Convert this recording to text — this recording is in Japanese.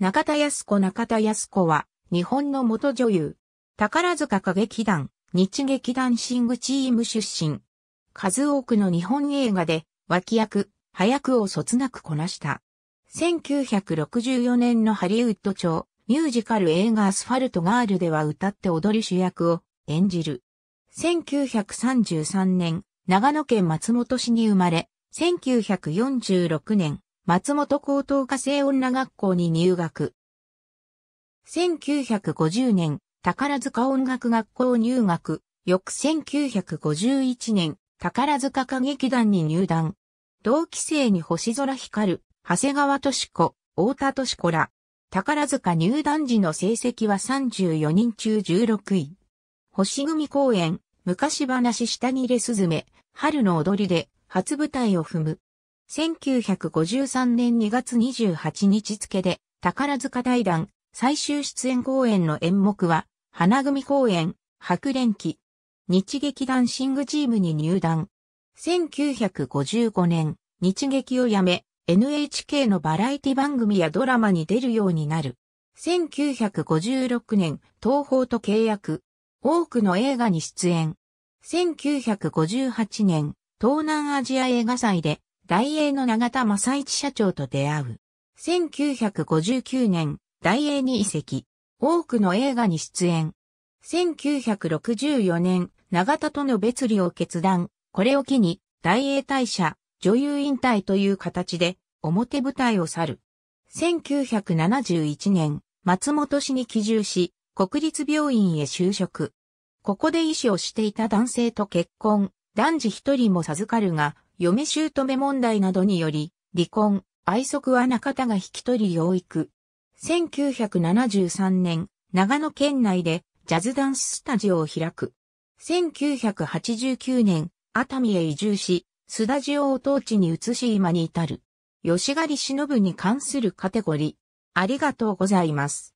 中田康子中田康子は、日本の元女優。宝塚歌劇団、日劇団シングチーム出身。数多くの日本映画で、脇役、早くをそつなくこなした。1964年のハリウッド町、ミュージカル映画アスファルトガールでは歌って踊り主役を演じる。1933年、長野県松本市に生まれ、1946年、松本高等科生女学校に入学。1950年、宝塚音楽学校入学、翌1951年、宝塚歌劇団に入団。同期生に星空光、る、長谷川敏子、太田敏子ら。宝塚入団時の成績は34人中16位。星組公演、昔話下切れすずめ、春の踊りで初舞台を踏む。1953年2月28日付で、宝塚大団、最終出演公演の演目は、花組公演、白連記。日劇ダンシングチームに入団。1955年、日劇を辞め、NHK のバラエティ番組やドラマに出るようになる。1956年、東宝と契約。多くの映画に出演。1958年、東南アジア映画祭で大英の永田正一社長と出会う。1959年、大英に移籍。多くの映画に出演。1964年、永田との別離を決断。これを機に、大英大社、女優引退という形で、表舞台を去る。1971年、松本市に帰住し、国立病院へ就職。ここで医師をしていた男性と結婚、男児一人も授かるが、嫁姑問題などにより、離婚、愛息は中田が引き取り養育。1973年、長野県内でジャズダンススタジオを開く。1989年、熱海へ移住し、スタジオを当地に移し今に至る。吉狩忍に関するカテゴリー。ありがとうございます。